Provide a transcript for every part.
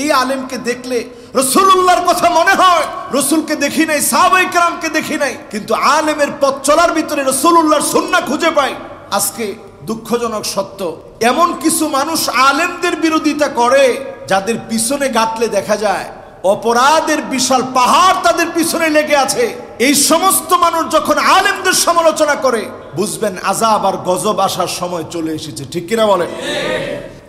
এই আলেমকে দেখলে রসুল্লাহর কথা মনে হয় রসুলকে দেখি নাই সাহাবাই দেখি নাই কিন্তু আলেমের পথ চলার ভিতরে রসুল্লাহর সুন্না খুঁজে পাই আজকে দুঃখজনক সত্য এমন কিছু মানুষ আলেমদের বিরোধিতা করে যাদের পিছনে গাতলে দেখা যায় অপরাধের বিশাল পাহাড় তাদের পিছনে লেগে আছে এই সমস্ত মানুষ যখন আলেমদের সমালোচনা করে বুঝবেন আজাব আর গজব আসার সময় চলে এসেছে ঠিক কিনা বলেন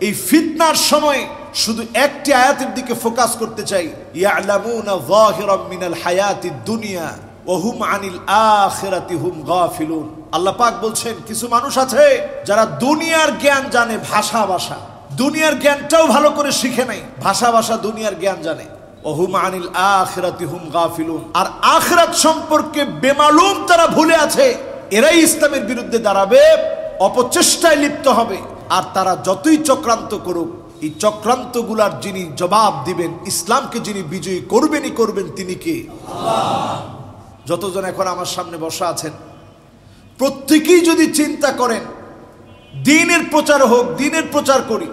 এই ফিতনার সময় শুধু একটি আয়াতের দিকে ফোকাস করতে চাই ইয়ালামুনা যাহিরাম মিনাল হায়াতিদ দুনিয়া ওহুম আনিল আখিরাতি হুম গাফিলুন আল্লাহ পাক বলছেন কিছু মানুষ আছে যারা দুনিয়ার জ্ঞান জানে ভাষা ভাষা দুনিয়ার জ্ঞানটাও ভালো করে শিখে নাই ভাষা ভাষা দুনিয়ার জ্ঞান জানে ওহুম আনিল আখিরাতি হুম গাফিলুন আর আখরাত সম্পর্কে বেমালুম তারা ভুলে আছে এরাই ইসলামের বিরুদ্ধে দাঁড়াবে অপচেষ্টায় লিপ্ত হবে আর তারা যতই চক্রান্ত করুক এই চক্রান্তগুলার যিনি জবাব দিবেন ইসলামকে যিনি বিজয়ী করবেনই করবেন তিনি কে যতজন এখন আমার সামনে বসা আছেন প্রত্যেকেই যদি চিন্তা করেন দিনের প্রচার হোক দিনের প্রচার করি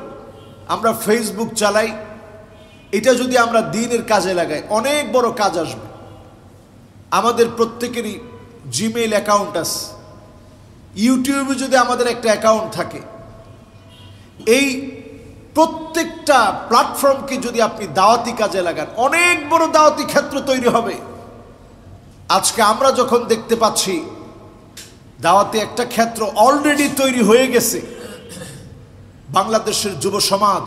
আমরা ফেসবুক চালাই এটা যদি আমরা দিনের কাজে লাগাই অনেক বড় কাজ আসবে আমাদের প্রত্যেকেরই জিমেইল অ্যাকাউন্ট আছে ইউটিউবে যদি আমাদের একটা অ্যাকাউন্ট থাকে এই প্রত্যেকটা প্ল্যাটফর্মকে যদি আপনি দাওয়াতি কাজে লাগান অনেক বড় দাওয়াতি ক্ষেত্র তৈরি হবে আজকে আমরা যখন দেখতে পাচ্ছি দাওয়াতি একটা ক্ষেত্র অলরেডি তৈরি হয়ে গেছে বাংলাদেশের যুব সমাজ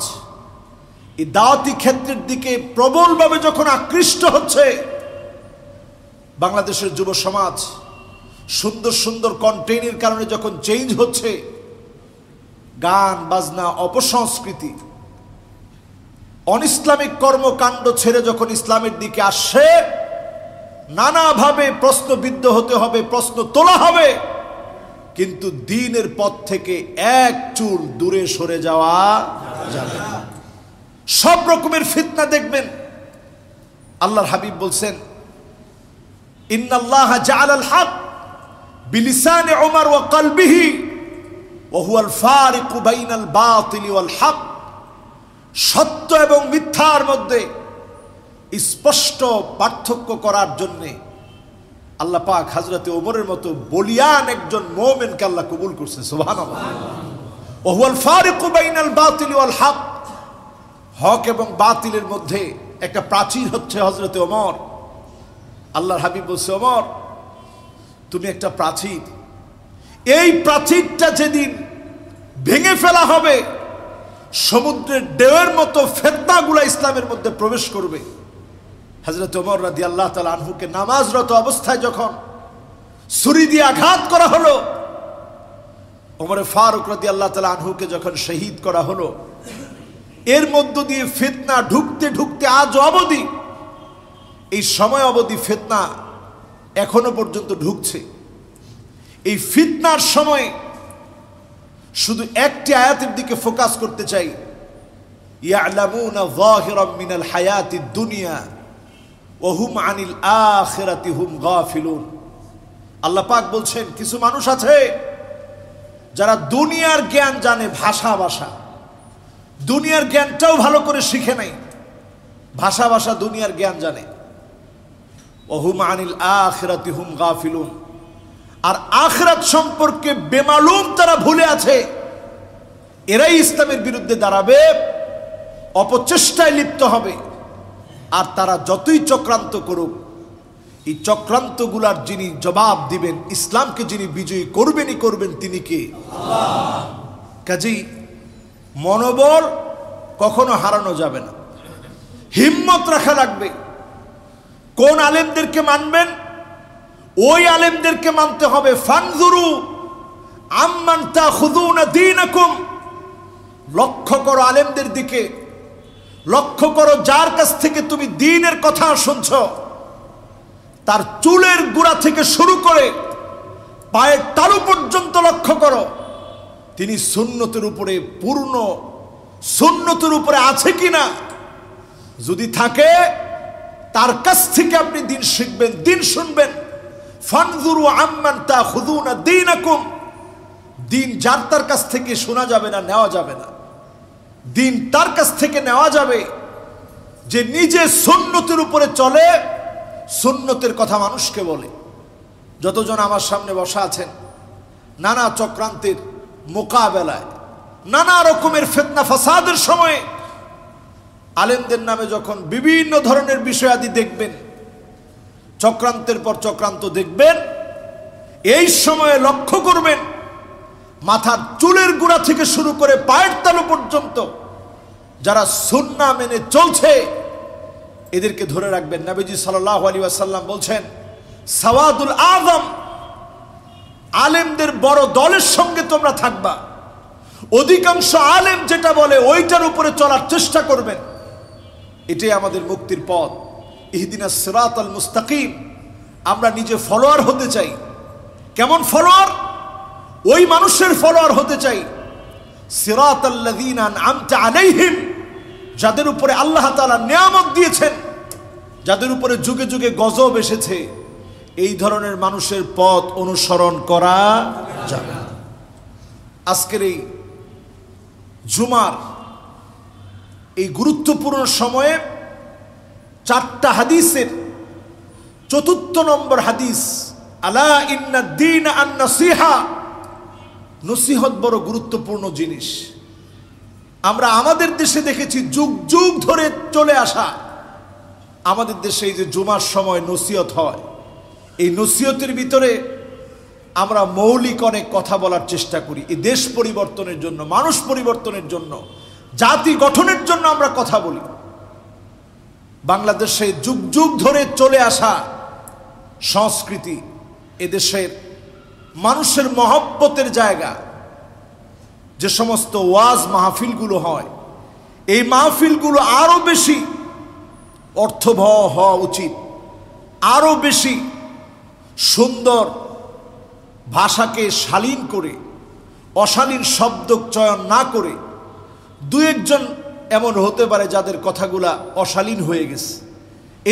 এই দাওয়াতি ক্ষেত্রের দিকে প্রবলভাবে যখন আকৃষ্ট হচ্ছে বাংলাদেশের যুব সমাজ সুন্দর সুন্দর কন্টেইনের কারণে যখন চেঞ্জ হচ্ছে গান বাজনা অপসংস্কৃতি অন ইসলামিক কর্মকাণ্ড ছেড়ে যখন ইসলামের দিকে আসে নানাভাবে প্রশ্নবিদ্ধ হতে হবে প্রশ্ন তোলা হবে কিন্তু দিনের পথ থেকে এক চুল দূরে সরে যাওয়া যাবে না সব রকমের ফিতনা দেখবেন আল্লাহর হাবিব বলছেন ইন্নাল্লাহ জাল আল হক বিলিসান ওমার ও কালবিহী ওহুয়াল ফারিক বাইনাল বাতিল ওয়াল হক সত্য এবং মিথ্যার মধ্যে স্পষ্ট পার্থক্য করার জন্যে আল্লাহ পাক হাজরতে ওমরের মতো বলিয়ান একজন মোমেনকে আল্লাহ কবুল করছে সোভান ওহুয়াল ফারিক বাইনাল বাতিল ওয়াল হক হক এবং বাতিলের মধ্যে একটা প্রাচীর হচ্ছে হজরতে ওমর আল্লাহর হাবিব বলছে ওমর তুমি একটা প্রাচীর এই প্রাচীরটা যেদিন ভেঙে ফেলা হবে সমুদ্রের ডেওয়ের মতো ফেতনাগুলা ইসলামের মধ্যে প্রবেশ করবে হজরত ওমর রাদি আল্লাহ তাল আনহুকে নামাজরত অবস্থায় যখন ছুরি দিয়ে আঘাত করা হলো ওমরে ফারুক রাদি আল্লাহ তালা আনহুকে যখন শহীদ করা হলো এর মধ্য দিয়ে ফেতনা ঢুকতে ঢুকতে আজ অবধি এই সময় অবধি ফেতনা এখনো পর্যন্ত ঢুকছে এই ফিতনার সময় শুধু একটি আয়াতের দিকে ফোকাস করতে চাই ইয়ালামুনা মিনাল দুনিয়া পাক বলছেন কিছু মানুষ আছে যারা দুনিয়ার জ্ঞান জানে ভাষা ভাষা দুনিয়ার জ্ঞানটাও ভালো করে শিখে নাই ভাষা ভাষা দুনিয়ার জ্ঞান জানে ওহুম আনিল আখিরাতি হুম ফিলুন আর আখরাত সম্পর্কে বেমালুম তারা ভুলে আছে এরাই ইসলামের বিরুদ্ধে দাঁড়াবে অপচেষ্টায় লিপ্ত হবে আর তারা যতই চক্রান্ত করুক এই চক্রান্তগুলার যিনি জবাব দিবেন ইসলামকে যিনি বিজয়ী করবেনই করবেন তিনি কে কাজেই মনোবল কখনো হারানো যাবে না হিম্মত রাখা লাগবে কোন আলেমদেরকে মানবেন ওই আলেমদেরকে মানতে হবে ফানজুরু আম্মান খুদুনা দিনকুম লক্ষ্য করো আলেমদের দিকে লক্ষ্য করো যার কাছ থেকে তুমি দিনের কথা শুনছ তার চুলের গুড়া থেকে শুরু করে পায়ের তালু পর্যন্ত লক্ষ্য করো তিনি সুন্নতের উপরে পূর্ণ সুন্নতের উপরে আছে কি না যদি থাকে তার কাছ থেকে আপনি দিন শিখবেন দিন শুনবেন ফানজুরু আম্মান তা না দিন দিন যার তার কাছ থেকে শোনা যাবে না নেওয়া যাবে না দিন তার কাছ থেকে নেওয়া যাবে যে নিজে সুন্নতের উপরে চলে সুন্নতের কথা মানুষকে বলে যতজন আমার সামনে বসা আছেন নানা চক্রান্তের মোকাবেলায় নানা রকমের ফেতনা ফাসাদের সময়ে আলেমদের নামে যখন বিভিন্ন ধরনের বিষয়াদি দেখবেন চক্রান্তের পর চক্রান্ত দেখবেন এই সময়ে লক্ষ্য করবেন মাথার চুলের গুড়া থেকে শুরু করে পায়ের তালু পর্যন্ত যারা সুন্না মেনে চলছে এদেরকে ধরে রাখবেন নাবিজি সাল্লাহ আলী আসাল্লাম বলছেন সাওয়াদুল আজম আলেমদের বড় দলের সঙ্গে তোমরা থাকবা অধিকাংশ আলেম যেটা বলে ওইটার উপরে চলার চেষ্টা করবেন এটাই আমাদের মুক্তির পথ ইহদিনা সিরাত আল মুস্তাকিম আমরা নিজে ফলোয়ার হতে চাই কেমন ফলোয়ার ওই মানুষের ফলোয়ার হতে চাই সিরাত আল্লাদিন আমটা আলাইহিম যাদের উপরে আল্লাহ তালা নিয়ামত দিয়েছেন যাদের উপরে যুগে যুগে গজব এসেছে এই ধরনের মানুষের পথ অনুসরণ করা যাবে আজকের এই জুমার এই গুরুত্বপূর্ণ সময়ে চারটা হাদিসের চতুর্থ নম্বর হাদিস আলা ইন্না দিন আন নসিহত বড় গুরুত্বপূর্ণ জিনিস আমরা আমাদের দেশে দেখেছি যুগ যুগ ধরে চলে আসা আমাদের দেশে এই যে জুমার সময় নসিহত হয় এই নসিহতের ভিতরে আমরা মৌলিক অনেক কথা বলার চেষ্টা করি এই দেশ পরিবর্তনের জন্য মানুষ পরিবর্তনের জন্য জাতি গঠনের জন্য আমরা কথা বলি বাংলাদেশে যুগ যুগ ধরে চলে আসা সংস্কৃতি এদেশের মানুষের মহব্বতের জায়গা যে সমস্ত ওয়াজ মাহফিলগুলো হয় এই মাহফিলগুলো আরও বেশি অর্থবহ হওয়া উচিত আরও বেশি সুন্দর ভাষাকে শালীন করে অশালীন শব্দ চয়ন না করে দু একজন এমন হতে পারে যাদের কথাগুলা অশালীন হয়ে গেছে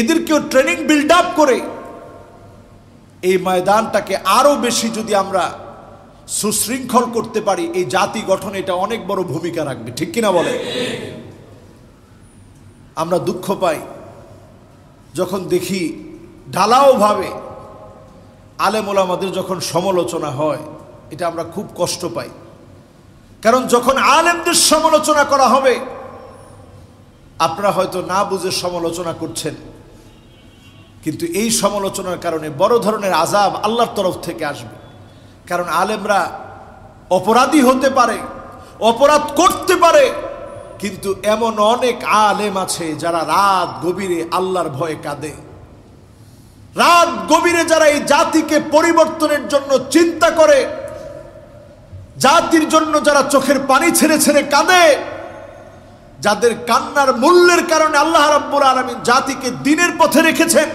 এদেরকেও ট্রেনিং বিল্ড আপ করে এই ময়দানটাকে আরও বেশি যদি আমরা সুশৃঙ্খল করতে পারি এই জাতি গঠনে এটা অনেক বড় ভূমিকা রাখবে ঠিক কিনা বলে আমরা দুঃখ পাই যখন দেখি ঢালাওভাবে ওলামাদের যখন সমালোচনা হয় এটা আমরা খুব কষ্ট পাই কারণ যখন আলেমদের সমালোচনা করা হবে আপনারা হয়তো না বুঝে সমালোচনা করছেন কিন্তু এই সমালোচনার কারণে বড় ধরনের আজাব আল্লাহর তরফ থেকে আসবে কারণ আলেমরা অপরাধী হতে পারে অপরাধ করতে পারে কিন্তু এমন অনেক আলেম আছে যারা রাত গভীরে আল্লাহর ভয়ে কাঁদে রাত গভীরে যারা এই জাতিকে পরিবর্তনের জন্য চিন্তা করে জাতির জন্য যারা চোখের পানি ছেড়ে ছেড়ে কাঁদে যাদের কান্নার মূল্যের কারণে আল্লাহ রাব্বুল আলমী জাতিকে দিনের পথে রেখেছেন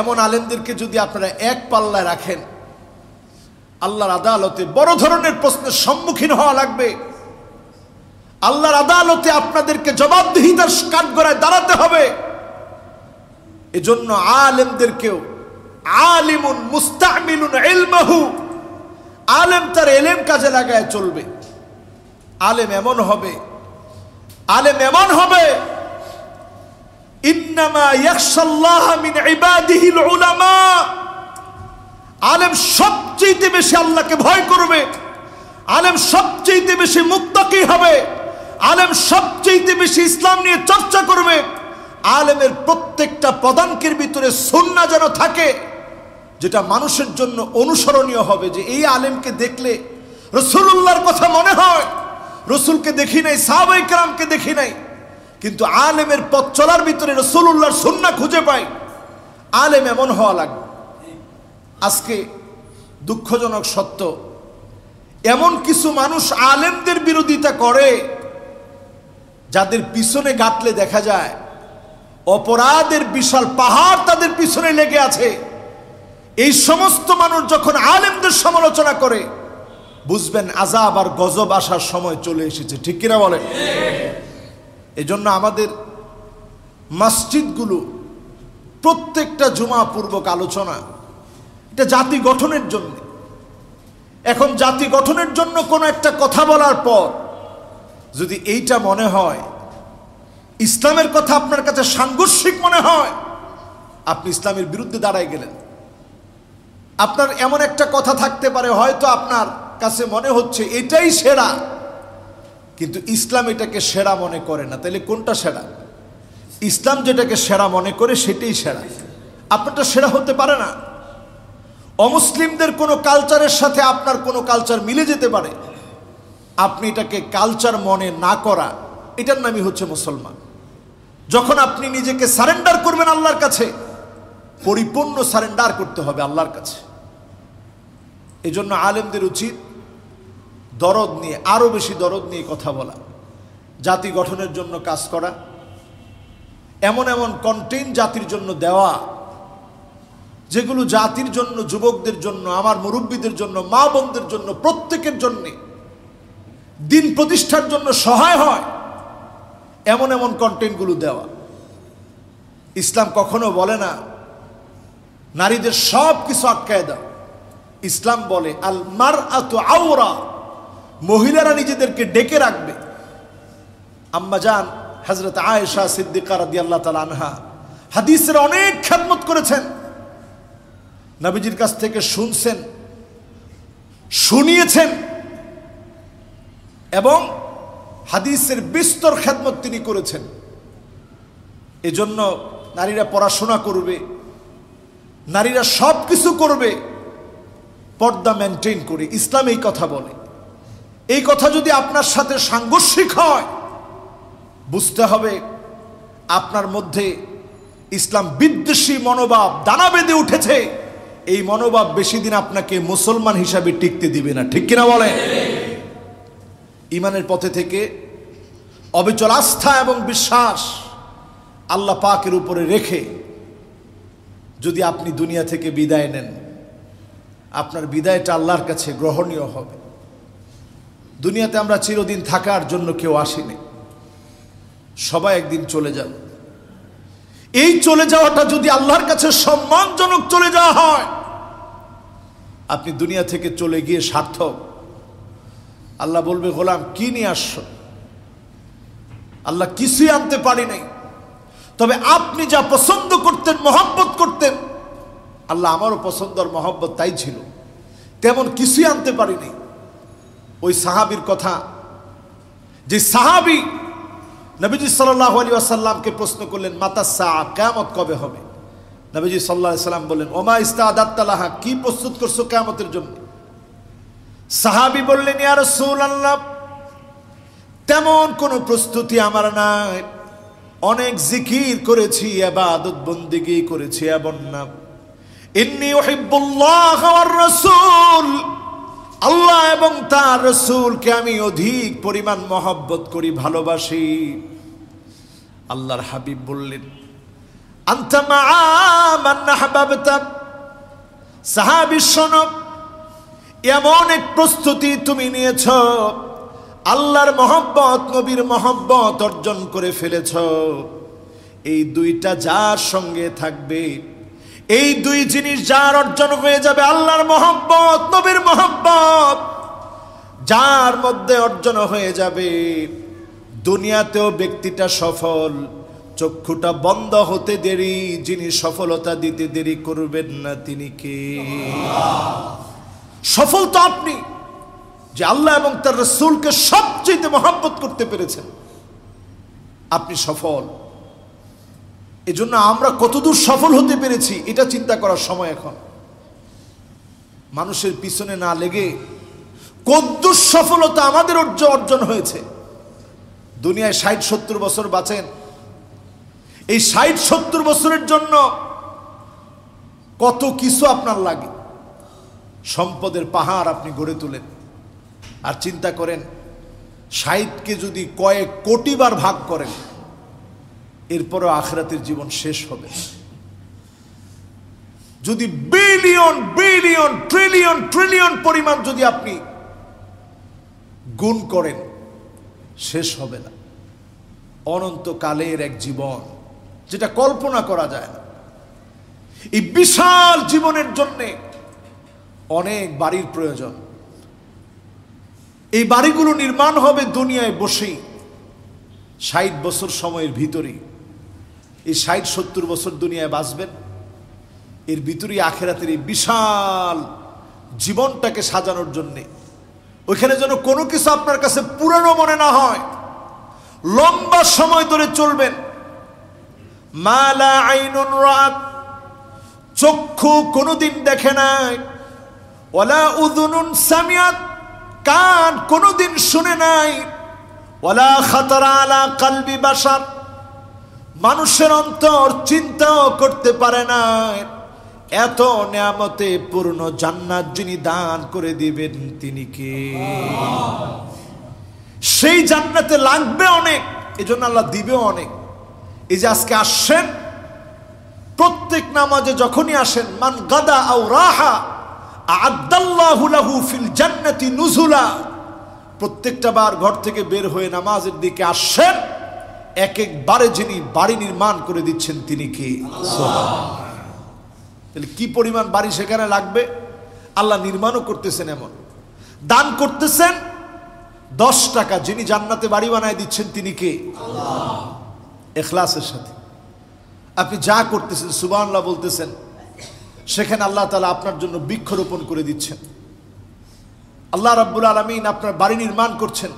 এমন আলেমদেরকে যদি আপনারা এক পাল্লায় রাখেন আল্লাহর আদালতে বড় ধরনের প্রশ্নের সম্মুখীন হওয়া লাগবে আল্লাহর আদালতে আপনাদেরকে জবাবদিহিতার কাঠগড়ায় দাঁড়াতে হবে এজন্য আলেমদেরকেও আলিমুন মুস্তাহমিলুন এলমাহু আলেম তার এলেম কাজে লাগায় চলবে আলেম এমন হবে আলেম এমন হবে আলেম সবচেয়ে বেশি আল্লাহকে ভয় করবে আলেম সবচেয়ে বেশি মুক্তাকি হবে আলেম সবচেয়ে বেশি ইসলাম নিয়ে চর্চা করবে আলেমের প্রত্যেকটা পদাঙ্কের ভিতরে সন্না যেন থাকে যেটা মানুষের জন্য অনুসরণীয় হবে যে এই আলেমকে দেখলে রসুল্লাহর কথা মনে হয় রসুলকে দেখি নাই সাহাবাই কালামকে দেখি নাই কিন্তু আলেমের পথ চলার ভিতরে রসুল্লাহর সুন্না খুঁজে পাই আলেম এমন হওয়া লাগবে আজকে দুঃখজনক সত্য এমন কিছু মানুষ আলেমদের বিরোধিতা করে যাদের পিছনে গাঁতলে দেখা যায় অপরাধের বিশাল পাহাড় তাদের পিছনে লেগে আছে এই সমস্ত মানুষ যখন আলেমদের সমালোচনা করে বুঝবেন আজাব আর গজব আসার সময় চলে এসেছে ঠিক কিনা বলেন এজন্য আমাদের মসজিদগুলো প্রত্যেকটা জুমা পূর্বক আলোচনা এটা জাতি গঠনের জন্য এখন জাতি গঠনের জন্য কোনো একটা কথা বলার পর যদি এইটা মনে হয় ইসলামের কথা আপনার কাছে সাংঘর্ষিক মনে হয় আপনি ইসলামের বিরুদ্ধে দাঁড়ায় গেলেন আপনার এমন একটা কথা থাকতে পারে হয়তো আপনার কাছে মনে হচ্ছে এটাই সেরা কিন্তু ইসলাম এটাকে সেরা মনে করে না তাহলে কোনটা সেরা ইসলাম যেটাকে সেরা মনে করে সেটাই সেরা আপনারটা সেরা হতে পারে না অমুসলিমদের কোনো কালচারের সাথে আপনার কোনো কালচার মিলে যেতে পারে আপনি এটাকে কালচার মনে না করা এটার নামই হচ্ছে মুসলমান যখন আপনি নিজেকে সারেন্ডার করবেন আল্লাহর কাছে পরিপূর্ণ সারেন্ডার করতে হবে আল্লাহর কাছে এজন্য আলেমদের উচিত দরদ নিয়ে আরও বেশি দরদ নিয়ে কথা বলা জাতি গঠনের জন্য কাজ করা এমন এমন কন্টেন্ট জাতির জন্য দেওয়া যেগুলো জাতির জন্য যুবকদের জন্য আমার মুরব্বীদের জন্য মা বোনদের জন্য প্রত্যেকের জন্যে দিন প্রতিষ্ঠার জন্য সহায় হয় এমন এমন কন্টেন্টগুলো দেওয়া ইসলাম কখনো বলে না নারীদের সব কিছু আটকায় দাও ইসলাম বলে আল মার আত আওরা মহিলারা নিজেদেরকে ডেকে রাখবে আম্মা যান হজরত আয়েশা সিদ্দিকার দিয়াল্লা আল্লাহ আনহা হাদিসের অনেক খ্যাতমত করেছেন নবীজির কাছ থেকে শুনছেন শুনিয়েছেন এবং হাদিসের বিস্তর খ্যাতমত তিনি করেছেন এজন্য নারীরা পড়াশোনা করবে নারীরা সব কিছু করবে পর্দা মেনটেন করে ইসলাম এই কথা বলে এই কথা যদি আপনার সাথে সাংঘর্ষিক হয় বুঝতে হবে আপনার মধ্যে ইসলাম বিদ্বেষী মনোভাব দানা বেঁধে উঠেছে এই মনোভাব বেশি দিন আপনাকে মুসলমান হিসাবে টিকতে দিবে না ঠিক কিনা বলেন ইমানের পথে থেকে অবিচল আস্থা এবং বিশ্বাস আল্লাহ পাকের উপরে রেখে যদি আপনি দুনিয়া থেকে বিদায় নেন আপনার বিদায়টা আল্লাহর কাছে গ্রহণীয় হবে দুনিয়াতে আমরা চিরদিন থাকার জন্য কেউ আসিনি সবাই একদিন চলে যাব এই চলে যাওয়াটা যদি আল্লাহর কাছে সম্মানজনক চলে যাওয়া হয় আপনি দুনিয়া থেকে চলে গিয়ে সার্থক আল্লাহ বলবে গোলাম কি নিয়ে আসছ আল্লাহ কিছুই আনতে পারি নাই তবে আপনি যা পছন্দ করতেন মহব্বত করতেন আল্লাহ আমারও পছন্দর মহব্বত তাই ছিল তেমন কিছুই আনতে পারি নাই ওই সাহাবির কথা যে সাহাবি নবীজি সাল্লাহ আলী আসাল্লামকে প্রশ্ন করলেন মাতা সাহা কেমত কবে হবে নবীজি সাল্লাহ সাল্লাম বললেন ওমা ইস্তাদাত্তালাহা কি প্রস্তুত করছো কেমতের জন্য সাহাবি বললেন ইয়ার সৌল আল্লাহ তেমন কোনো প্রস্তুতি আমার নাই অনেক জিকির করেছি আবাদত বন্দিগি করেছি এমন না ইন্নি ওহিবুল্লাহ রাসূল আল্লাহ এবং তার রসুলকে আমি অধিক পরিমাণ মহব্বত করি ভালোবাসি আল্লাহর হাবিব বললেন এমন এক প্রস্তুতি তুমি নিয়েছ আল্লাহর মহব্বত নবীর মহব্বত অর্জন করে ফেলেছ এই দুইটা যার সঙ্গে থাকবে এই দুই জিনিস যার অর্জন হয়ে যাবে আল্লাহর মহব্বত নবীর মহব্বত যার মধ্যে অর্জন হয়ে যাবে দুনিয়াতেও ব্যক্তিটা সফল চক্ষুটা বন্ধ হতে দেরি যিনি সফলতা দিতে দেরি করবেন না তিনি কে সফল তো আপনি যে আল্লাহ এবং তার রসুলকে সবচেয়ে মহাব্বত করতে পেরেছেন আপনি সফল এজন্য আমরা কতদূর সফল হতে পেরেছি এটা চিন্তা করার সময় এখন মানুষের পিছনে না লেগে কদ্দুর সফলতা আমাদের অর্জন হয়েছে দুনিয়ায় ষাট সত্তর বছর বাঁচেন এই ষাট সত্তর বছরের জন্য কত কিছু আপনার লাগে সম্পদের পাহাড় আপনি গড়ে তোলেন আর চিন্তা করেন সাহিত্যকে যদি কয়েক কোটি বার ভাগ করেন এরপরও আখরাতের জীবন শেষ হবে যদি বিলিয়ন বিলিয়ন ট্রিলিয়ন ট্রিলিয়ন পরিমাণ যদি আপনি গুণ করেন শেষ হবে না অনন্তকালের এক জীবন যেটা কল্পনা করা যায় না এই বিশাল জীবনের জন্যে অনেক বাড়ির প্রয়োজন এই বাড়িগুলো নির্মাণ হবে দুনিয়ায় বসেই ষাট বছর সময়ের ভিতরেই এই ষাট সত্তর বছর দুনিয়ায় বাঁচবেন এর ভিতরে আখেরাতের এই বিশাল জীবনটাকে সাজানোর জন্যে ওইখানে যেন কোনো কিছু আপনার কাছে পুরানো মনে না হয় লম্বা সময় ধরে চলবেন মালা আইনুন রাত চক্ষু কোনোদিন দেখে নাই ওলা উদুনুন সামিয়াত কান কোনোদিন শুনে নাই ওলা খাতারা আলা কালবি বাসার মানুষের অন্তর চিন্তাও করতে পারে না এত নিয়ামতে পূর্ণ জান্নাত যিনি দান করে দিবেন তিনি কে সেই জান্নাতে লাগবে অনেক এজন্য আল্লাহ দিবে অনেক এই যে আজকে আসছেন প্রত্যেক নামাজে যখনই আসেন মান গাদা আও রাহা আদাল্লাহুলাহু ফিল জান্নাতি নুজুলা প্রত্যেকটা বার ঘর থেকে বের হয়ে নামাজের দিকে আসছেন এক একবারে যিনি বাড়ি নির্মাণ করে দিচ্ছেন তিনি কে তাহলে কি পরিমাণ বাড়ি সেখানে লাগবে আল্লাহ নির্মাণও করতেছেন এমন দান করতেছেন দশ টাকা যিনি জান্নাতে বাড়ি বানায় দিচ্ছেন তিনি কে এখলাসের সাথে আপনি যা করতেছেন সুবাহ বলতেছেন সেখানে আল্লাহ তালা আপনার জন্য বৃক্ষরোপণ করে দিচ্ছেন আল্লাহ রাব্বুল আলমিন আপনার বাড়ি নির্মাণ করছেন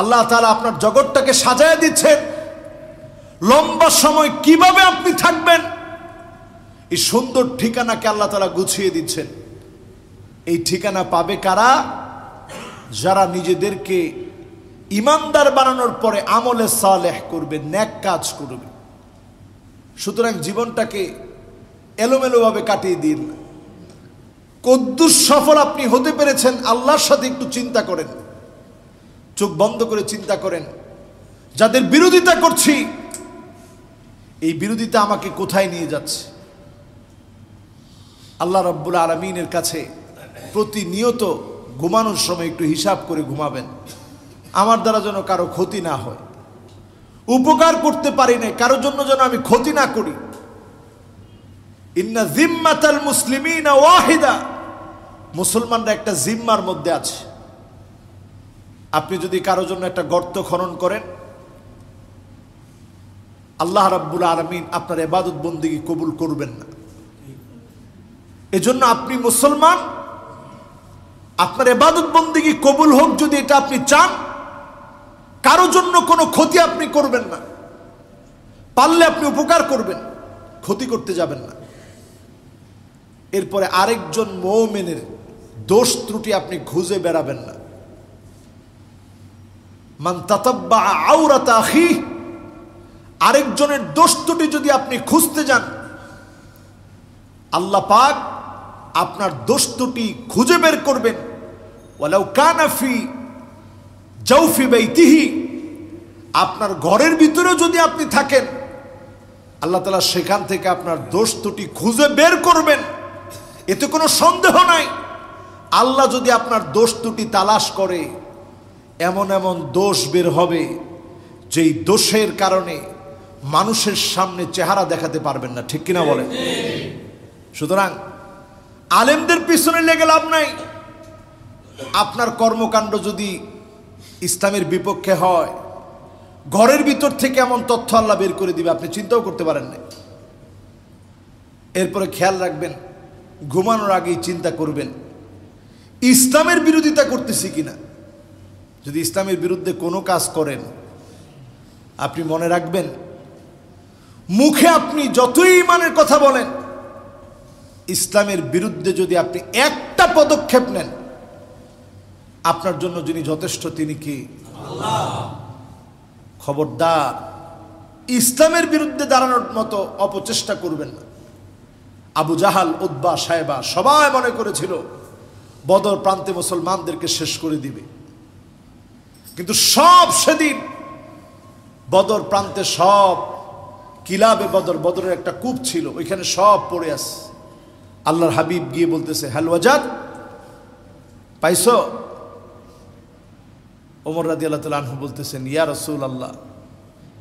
আল্লাহ তালা আপনার জগৎটাকে সাজায় দিচ্ছেন লম্বা সময় কিভাবে আপনি থাকবেন এই সুন্দর ঠিকানাকে আল্লাহ তালা গুছিয়ে দিচ্ছেন এই ঠিকানা পাবে কারা যারা নিজেদেরকে ইমানদার বানানোর পরে আমলে সালেহ করবে ন্যাক কাজ করবে সুতরাং জীবনটাকে এলোমেলোভাবে কাটিয়ে দিন কদ্দুস সফল আপনি হতে পেরেছেন আল্লাহর সাথে একটু চিন্তা করেন চোখ বন্ধ করে চিন্তা করেন যাদের বিরোধিতা করছি এই বিরোধিতা আমাকে কোথায় নিয়ে যাচ্ছে আল্লাহ রব্বুল আলমিনের কাছে প্রতিনিয়ত ঘুমানোর সময় একটু হিসাব করে ঘুমাবেন আমার দ্বারা যেন কারো ক্ষতি না হয় উপকার করতে পারি না কারোর জন্য যেন আমি ক্ষতি না করি ইন্না জিম্মাতাল মুসলিমিনা ওয়াহিদা মুসলমানরা একটা জিম্মার মধ্যে আছে আপনি যদি কারো জন্য একটা গর্ত খনন করেন আল্লাহ রাব্বুল আলমিন আপনার এবাদত বন্দিকে কবুল করবেন না এজন্য আপনি মুসলমান আপনার এবাদত বন্দিকে কবুল হোক যদি এটা আপনি চান কারো জন্য কোনো ক্ষতি আপনি করবেন না পারলে আপনি উপকার করবেন ক্ষতি করতে যাবেন না এরপরে আরেকজন মৌমেনের দোষ ত্রুটি আপনি খুঁজে বেড়াবেন না আরেকজনের দোষ দুটি যদি আপনি খুঁজতে যান আল্লাহ পাক আপনার দোষ দুটি খুঁজে বের করবেন ওয়ালাউ কানাফি জৌফি বেইতিহি আপনার ঘরের ভিতরেও যদি আপনি থাকেন আল্লাহ তালা সেখান থেকে আপনার দোষ দুটি খুঁজে বের করবেন এতে কোনো সন্দেহ নাই আল্লাহ যদি আপনার দোষ দুটি তালাশ করে এমন এমন দোষ বের হবে যেই দোষের কারণে মানুষের সামনে চেহারা দেখাতে পারবেন না ঠিক কিনা বলেন সুতরাং আলেমদের পিছনে লেগে লাভ নাই আপনার কর্মকাণ্ড যদি ইসলামের বিপক্ষে হয় ঘরের ভিতর থেকে এমন তথ্য আল্লাহ বের করে দিবে আপনি চিন্তাও করতে পারেন না এরপরে খেয়াল রাখবেন ঘুমানোর আগেই চিন্তা করবেন ইসলামের বিরোধিতা করতেছি কিনা যদি ইসলামের বিরুদ্ধে কোনো কাজ করেন আপনি মনে রাখবেন মুখে আপনি যতই ইমানের কথা বলেন ইসলামের বিরুদ্ধে যদি আপনি একটা পদক্ষেপ নেন আপনার জন্য যিনি যথেষ্ট তিনি কি খবরদার ইসলামের বিরুদ্ধে দাঁড়ানোর মতো অপচেষ্টা করবেন না আবু জাহাল উদ্বা সাহেবা সবাই মনে করেছিল বদর প্রান্তে মুসলমানদেরকে শেষ করে দিবে কিন্তু সব সেদিন বদর প্রান্তে সব কিলাবে বদর বদরের একটা কূপ ছিল ওইখানে সব পড়ে আছে আল্লাহর হাবিব গিয়ে বলতেছে হ্যালোয়াজাদ পাইছ ওমর রাদি আল্লাহ তাল আনহু বলতেছেন ইয়া রসুল আল্লাহ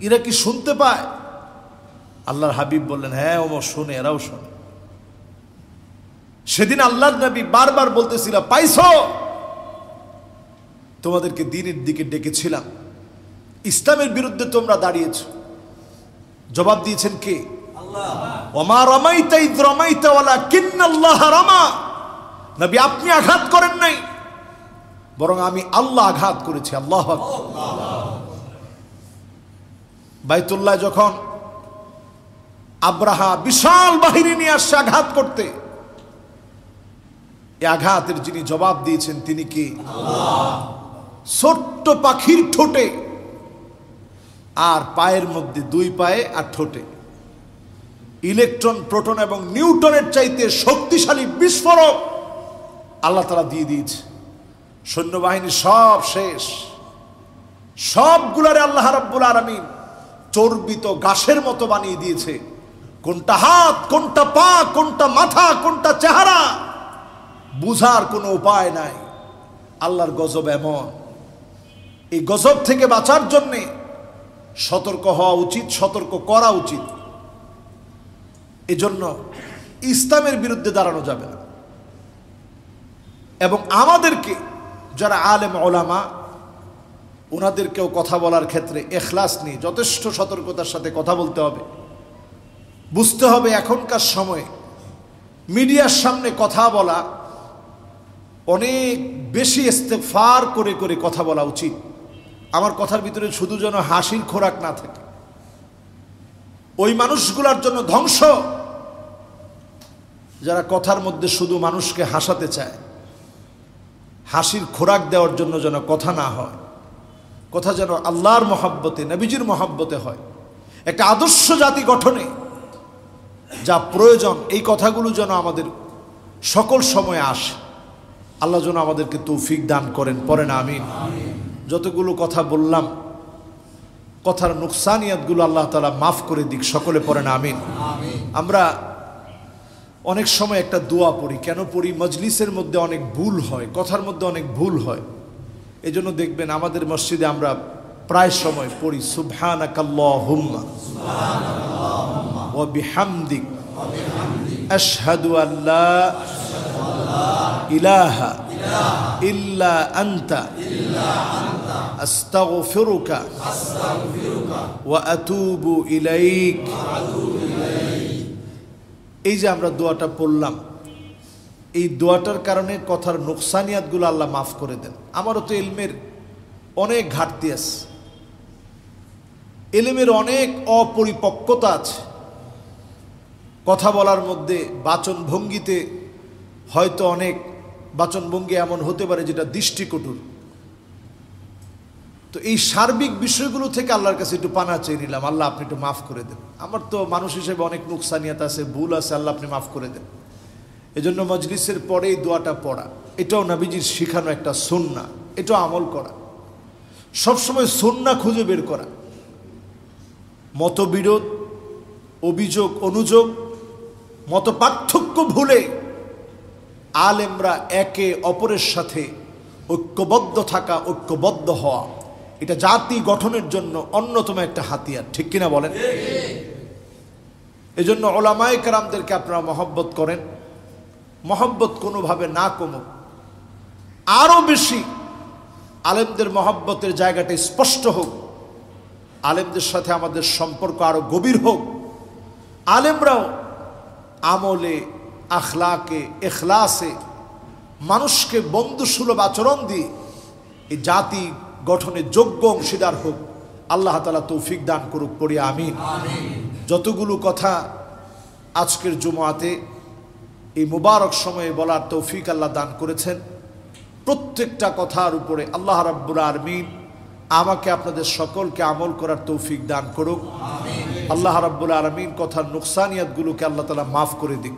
এরা কি শুনতে পায় আল্লাহর হাবিব বললেন হ্যাঁ ওমর শোনে এরাও শোনে সেদিন আল্লাহ নবী বারবার বলতেছিল পাইছো তোমাদেরকে দিনের দিকে ডেকেছিলাম ইসলামের বিরুদ্ধে তোমরা দাঁড়িয়েছ জবাব দিয়েছেন কে ওমা রমাইতাই রমাইতাওয়ালা কিন্নাল্লাহ রমা নবী আপনি আঘাত করেন নাই বরং আমি আল্লাহ আঘাত করেছি আল্লাহ বাইতুল্লাহ যখন আব্রাহা বিশাল বাহিনী নিয়ে আসছে আঘাত করতে এ আঘাতের যিনি জবাব দিয়েছেন তিনি কি আল্লাহ ছোট্ট পাখির ঠোঁটে আর পায়ের মধ্যে দুই পায়ে আর ঠোঁটে ইলেকট্রন প্রোটন এবং নিউটনের চাইতে শক্তিশালী বিস্ফোরক আল্লাহ তারা দিয়ে দিয়েছে সৈন্যবাহিনী সব শেষ সবগুলারে আল্লাহ রাব্বুল আলমিন চর্বিত গাছের মতো বানিয়ে দিয়েছে কোনটা হাত কোনটা পা কোনটা মাথা কোনটা চেহারা বুঝার কোনো উপায় নাই আল্লাহর গজব এমন এই গজব থেকে বাঁচার জন্যে সতর্ক হওয়া উচিত সতর্ক করা উচিত এজন্য ইসলামের বিরুদ্ধে দাঁড়ানো যাবে না এবং আমাদেরকে যারা আলেম ওলামা ওনাদেরকেও কথা বলার ক্ষেত্রে এখলাস নিয়ে যথেষ্ট সতর্কতার সাথে কথা বলতে হবে বুঝতে হবে এখনকার সময়ে মিডিয়ার সামনে কথা বলা অনেক বেশি ইস্তেফার করে করে কথা বলা উচিত আমার কথার ভিতরে শুধু যেন হাসির খোরাক না থাকে ওই মানুষগুলার জন্য ধ্বংস যারা কথার মধ্যে শুধু মানুষকে হাসাতে চায় হাসির খোরাক দেওয়ার জন্য যেন কথা না হয় কথা যেন আল্লাহর মহাব্বতে নবীজির মহাব্বতে হয় একটা আদর্শ জাতি গঠনে যা প্রয়োজন এই কথাগুলো যেন আমাদের সকল সময়ে আসে আল্লাহ যেন আমাদেরকে তৌফিক দান করেন পরে না আমিন যতগুলো কথা বললাম কথার নুকসানিয়াতগুলো আল্লাহ তালা মাফ করে দিক সকলে পড়েন আমিন আমরা অনেক সময় একটা দোয়া পড়ি কেন পড়ি মজলিসের মধ্যে অনেক ভুল হয় কথার মধ্যে অনেক ভুল হয় এজন্য দেখবেন আমাদের মসজিদে আমরা প্রায় সময় পড়ি সুভান ওয়া ইলাহা ইল্লা আন্তা আস্তাগফিরুকা ওয়া আতুবু ইলাইক এই যে আমরা দোয়াটা পড়লাম এই দোয়াটার কারণে কথার নোকসানিয়াতগুলো আল্লাহ মাফ করে দেন আমারও তো এলমের অনেক ঘাটতি আছে এলেমের অনেক অপরিপক্কতা আছে কথা বলার মধ্যে বাচন ভঙ্গিতে হয়তো অনেক বাচনভঙ্গি এমন হতে পারে যেটা দৃষ্টিকটুর তো এই সার্বিক বিষয়গুলো থেকে আল্লাহর কাছে একটু পানা চেয়ে নিলাম আল্লাহ আপনি একটু মাফ করে দেন আমার তো মানুষ হিসেবে অনেক নুকসানিয়াত আছে ভুল আছে আল্লাহ আপনি মাফ করে দেন এজন্য মজলিসের পরেই দোয়াটা পড়া এটাও নাবিজির শিখানো একটা সন্না এটাও আমল করা সবসময় সন্না খুঁজে বের করা মতবিরোধ অভিযোগ অনুযোগ মত পার্থক্য ভুলে আলেমরা একে অপরের সাথে ঐক্যবদ্ধ থাকা ঐক্যবদ্ধ হওয়া এটা জাতি গঠনের জন্য অন্যতম একটা হাতিয়ার ঠিক কিনা বলেন এজন্য ওলামায় কারামদেরকে আপনারা মহব্বত করেন মহব্বত কোনোভাবে না কমুক আরও বেশি আলেমদের মহব্বতের জায়গাটা স্পষ্ট হোক আলেমদের সাথে আমাদের সম্পর্ক আরও গভীর হোক আলেমরাও আমলে আখলাকে এখলাসে মানুষকে বন্ধুসুলভ আচরণ দিয়ে এই জাতি গঠনে যোগ্য অংশীদার হোক আল্লাহ তালা তৌফিক দান করুক পড়ি আমি যতগুলো কথা আজকের জুমাতে এই মুবারক সময়ে বলার তৌফিক আল্লাহ দান করেছেন প্রত্যেকটা কথার উপরে আল্লাহ রাব্বুল আরমিন আমাকে আপনাদের সকলকে আমল করার তৌফিক দান করুক আল্লাহ রাব্বুল আলমীর কথার নুকসানিয়াতগুলোকে আল্লাহ তালা মাফ করে দিক